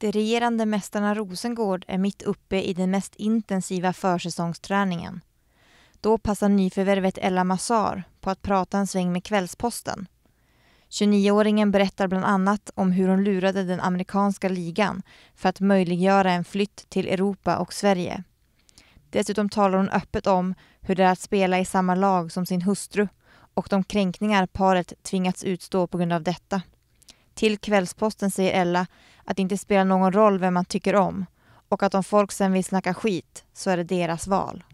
De regerande mästarna Rosengård är mitt uppe i den mest intensiva försäsongsträningen. Då passar nyförvärvet Ella Massar på att prata en sväng med Kvällsposten. 29-åringen berättar bland annat om hur hon lurade den amerikanska ligan för att möjliggöra en flytt till Europa och Sverige. Dessutom talar hon öppet om hur det är att spela i samma lag som sin hustru och de kränkningar paret tvingats utstå på grund av detta. Till Kvällsposten säger Ella att det inte spelar någon roll vem man tycker om och att om folk sen vill snacka skit så är det deras val.